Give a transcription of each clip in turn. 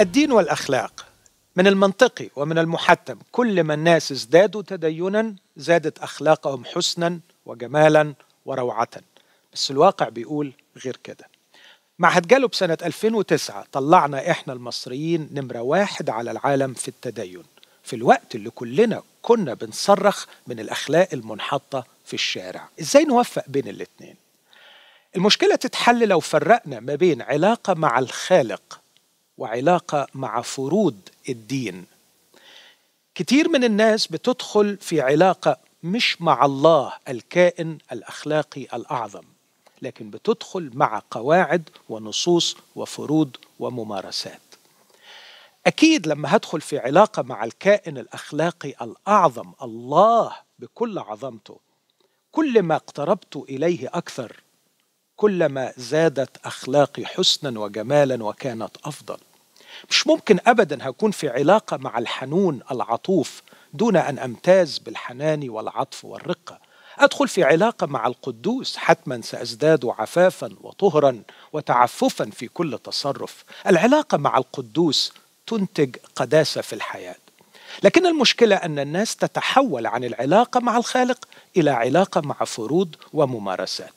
الدين والاخلاق من المنطقي ومن المحتم كل ما الناس ازدادوا تدينا زادت اخلاقهم حسنا وجمالا وروعه بس الواقع بيقول غير كده معهد جالوب سنة 2009 طلعنا إحنا المصريين نمرة واحد على العالم في التدين في الوقت اللي كلنا كنا بنصرخ من الأخلاق المنحطة في الشارع إزاي نوفق بين الاتنين؟ المشكلة تتحل لو فرقنا ما بين علاقة مع الخالق وعلاقه مع فروض الدين كتير من الناس بتدخل في علاقه مش مع الله الكائن الاخلاقي الاعظم لكن بتدخل مع قواعد ونصوص وفروض وممارسات اكيد لما هدخل في علاقه مع الكائن الاخلاقي الاعظم الله بكل عظمته كل ما اقتربت اليه اكثر كلما زادت اخلاقي حسنا وجمالا وكانت افضل مش ممكن ابدا هكون في علاقه مع الحنون العطوف دون ان امتاز بالحنان والعطف والرقه ادخل في علاقه مع القدوس حتما سازداد عفافا وطهرا وتعففا في كل تصرف العلاقه مع القدوس تنتج قداسه في الحياه لكن المشكله ان الناس تتحول عن العلاقه مع الخالق الى علاقه مع فروض وممارسات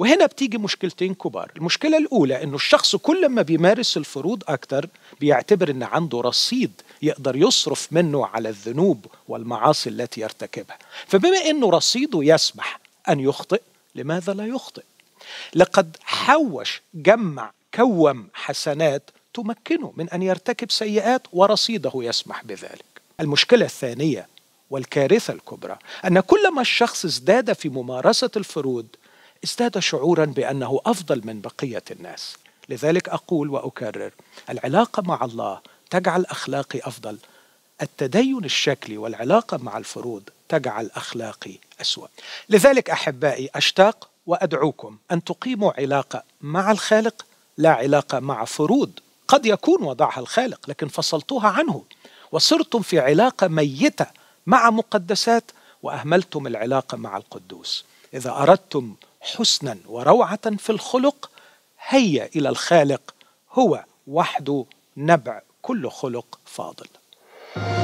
وهنا بتيجي مشكلتين كبار المشكلة الأولى أنه الشخص كل ما بيمارس الفروض أكتر بيعتبر أن عنده رصيد يقدر يصرف منه على الذنوب والمعاصي التي يرتكبها فبما أنه رصيده يسمح أن يخطئ لماذا لا يخطئ لقد حوش جمع كوم حسنات تمكنه من أن يرتكب سيئات ورصيده يسمح بذلك المشكلة الثانية والكارثة الكبرى أن كلما الشخص ازداد في ممارسة الفروض ازداد شعورا بانه افضل من بقيه الناس لذلك اقول واكرر العلاقه مع الله تجعل اخلاقي افضل التدين الشكلي والعلاقه مع الفروض تجعل اخلاقي اسوا لذلك احبائي اشتاق وادعوكم ان تقيموا علاقه مع الخالق لا علاقه مع فروض قد يكون وضعها الخالق لكن فصلتوها عنه وصرتم في علاقه ميته مع مقدسات واهملتم العلاقه مع القدوس اذا اردتم حسنا وروعه في الخلق هيا الى الخالق هو وحده نبع كل خلق فاضل.